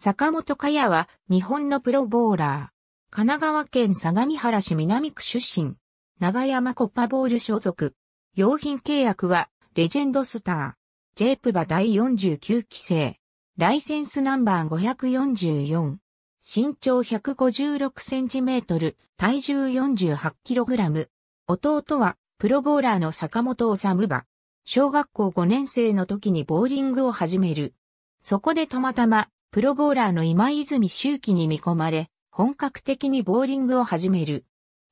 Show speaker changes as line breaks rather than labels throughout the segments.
坂本かやは日本のプロボーラー。神奈川県相模原市南区出身。長山コッパボール所属。用品契約はレジェンドスター。ジェープバ第49期生。ライセンスナンバー544。身長156センチメートル、体重48キログラム。弟はプロボーラーの坂本治馬。小学校5年生の時にボーリングを始める。そこでたまたまプロボーラーの今泉周期に見込まれ、本格的にボーリングを始める。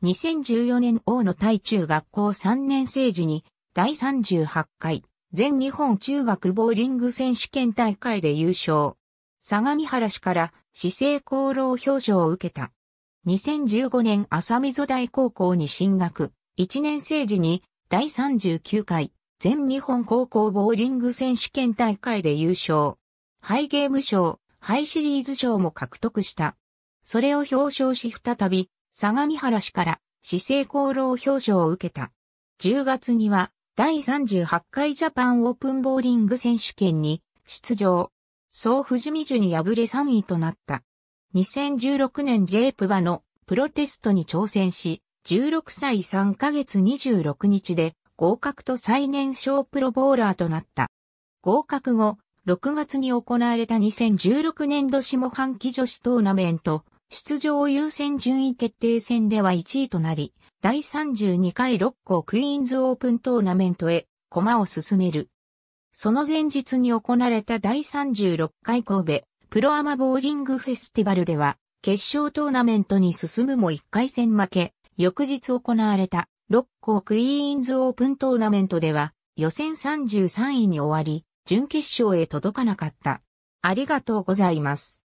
2014年大野対中学校3年生時に、第38回全日本中学ボーリング選手権大会で優勝。相模原市から市政功労表彰を受けた。2015年浅溝大高校に進学。1年生時に第39回全日本高校ボーリング選手権大会で優勝。ハイゲーム賞、ハイシリーズ賞も獲得した。それを表彰し再び、相模原市から市政功労表彰を受けた。10月には、第38回ジャパンオープンボーリング選手権に出場。総富士見樹に敗れ3位となった。2016年 J プバのプロテストに挑戦し、16歳3ヶ月26日で合格と最年少プロボーラーとなった。合格後、6月に行われた2016年度下半期女子トーナメント、出場優先順位決定戦では1位となり、第32回6校クイーンズオープントーナメントへ、駒を進める。その前日に行われた第36回神戸、プロアマボーリングフェスティバルでは、決勝トーナメントに進むも1回戦負け、翌日行われた、6校クイーンズオープントーナメントでは、予選33位に終わり、準決勝へ届かなかった。ありがとうございます。